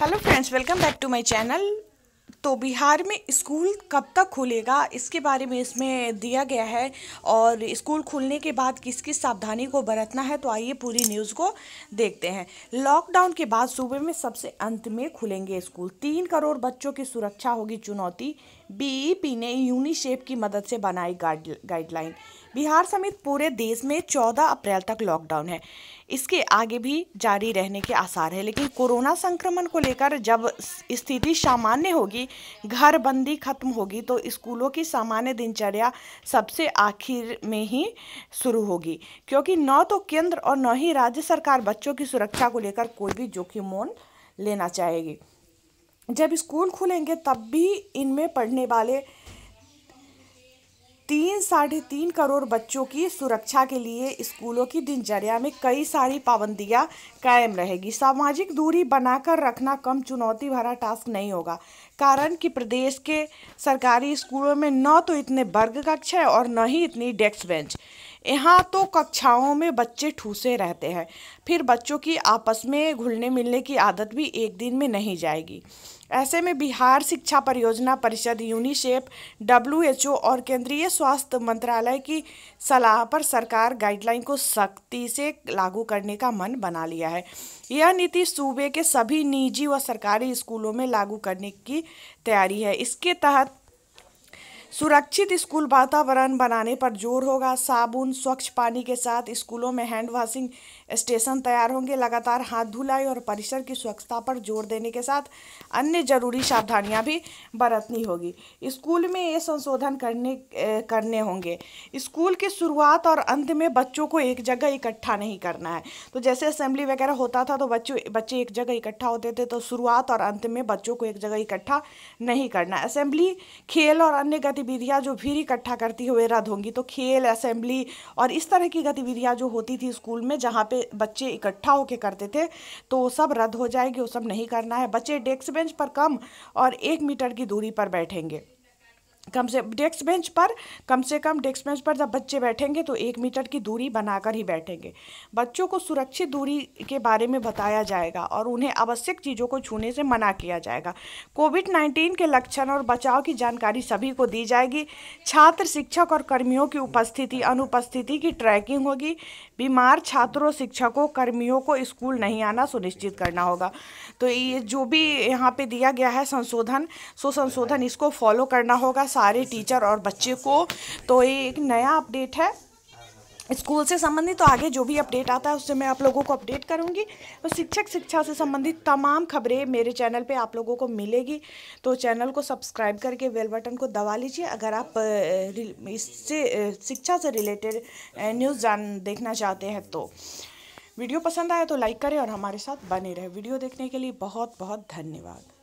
hello friends welcome back to my channel तो बिहार में school कब तक खुलेगा इसके बारे में इसमें दिया गया है और स्कूल खुलने के बाद किस किस सावधानी को बरतना है तो आइए पूरी न्यूज़ को देखते हैं लॉकडाउन के बाद सूबे में सबसे अंत में खुलेंगे स्कूल तीन करोड़ बच्चों की सुरक्षा होगी चुनौती बीईपी ने यूनिसेफ की मदद से बनाई गाइडलाइन बिहार समेत पूरे देश में 14 अप्रैल तक लॉकडाउन है इसके आगे भी जारी रहने के आसार है लेकिन कोरोना संक्रमण को लेकर जब स्थिति सामान्य होगी घर बंदी खत्म होगी तो स्कूलों की सामान्य दिनचर्या सबसे आखिर में ही शुरू होगी क्योंकि न तो केंद्र और न ही राज्य सरकार बच्चों की सुरक्षा को लेकर कोई भी जोखिम मोल लेना चाहेगी जब स्कूल खुलेंगे तब भी इनमें पढ़ने वाले तीन साढ़े तीन करोड़ बच्चों की सुरक्षा के लिए स्कूलों की दिनचर्या में कई सारी पाबंदियां कायम रहेगी सामाजिक दूरी बनाकर रखना कम चुनौती भरा टास्क नहीं होगा कारण कि प्रदेश के सरकारी स्कूलों में न तो इतने वर्ग कक्ष है और न ही इतनी डेस्क बेंच यहाँ तो कक्षाओं में बच्चे ठूसे रहते हैं फिर बच्चों की आपस में घुलने मिलने की आदत भी एक दिन में नहीं जाएगी ऐसे में बिहार शिक्षा परियोजना परिषद यूनिसेफ डब्ल्यूएचओ और केंद्रीय स्वास्थ्य मंत्रालय की सलाह पर सरकार गाइडलाइन को सख्ती से लागू करने का मन बना लिया है यह नीति सूबे के सभी निजी व सरकारी स्कूलों में लागू करने की तैयारी है इसके तहत सुरक्षित स्कूल वातावरण बनाने पर जोर होगा साबुन स्वच्छ पानी के साथ स्कूलों में हैंड वॉशिंग स्टेशन तैयार होंगे लगातार हाथ धुलाई और परिसर की स्वच्छता पर जोर देने के साथ अन्य जरूरी सावधानियां भी बरतनी होगी स्कूल में ये संशोधन करने करने होंगे स्कूल की शुरुआत और अंत में बच्चों को एक जगह इकट्ठा नहीं करना है तो जैसे असेंबली वगैरह होता था तो बच्चों बच्चे एक जगह इकट्ठा होते थे तो शुरुआत और अंत में बच्चों को एक जगह इकट्ठा नहीं करना असेंबली खेल और अन्य गतिविधियां जो भीड़ इकट्ठा करती हुए रद्द होंगी तो खेल असेंबली और इस तरह की गतिविधियां जो होती थी स्कूल में जहाँ पे बच्चे इकट्ठा होके करते थे तो वो सब रद्द हो जाएगी वो सब नहीं करना है बच्चे डेस्क बेंच पर कम और एक मीटर की दूरी पर बैठेंगे कम से डेस्क बेंच पर कम से कम डेस्क बेंच पर जब बच्चे बैठेंगे तो एक मीटर की दूरी बनाकर ही बैठेंगे बच्चों को सुरक्षित दूरी के बारे में बताया जाएगा और उन्हें आवश्यक चीज़ों को छूने से मना किया जाएगा कोविड नाइन्टीन के लक्षण और बचाव की जानकारी सभी को दी जाएगी छात्र शिक्षक और कर्मियों की उपस्थिति अनुपस्थिति की ट्रैकिंग होगी बीमार छात्रों शिक्षकों कर्मियों को स्कूल नहीं आना सुनिश्चित करना होगा तो ये जो भी यहाँ पे दिया गया है संशोधन सो संशोधन इसको फॉलो करना होगा सारे टीचर और बच्चे को तो ये एक नया अपडेट है स्कूल से संबंधित तो आगे जो भी अपडेट आता है उससे मैं आप लोगों को अपडेट करूंगी तो शिक्षक शिक्षा से संबंधित तमाम खबरें मेरे चैनल पे आप लोगों को मिलेगी तो चैनल को सब्सक्राइब करके बेल बटन को दबा लीजिए अगर आप इससे शिक्षा से रिलेटेड न्यूज़ जान देखना चाहते हैं तो वीडियो पसंद आए तो लाइक करें और हमारे साथ बने रहें वीडियो देखने के लिए बहुत बहुत धन्यवाद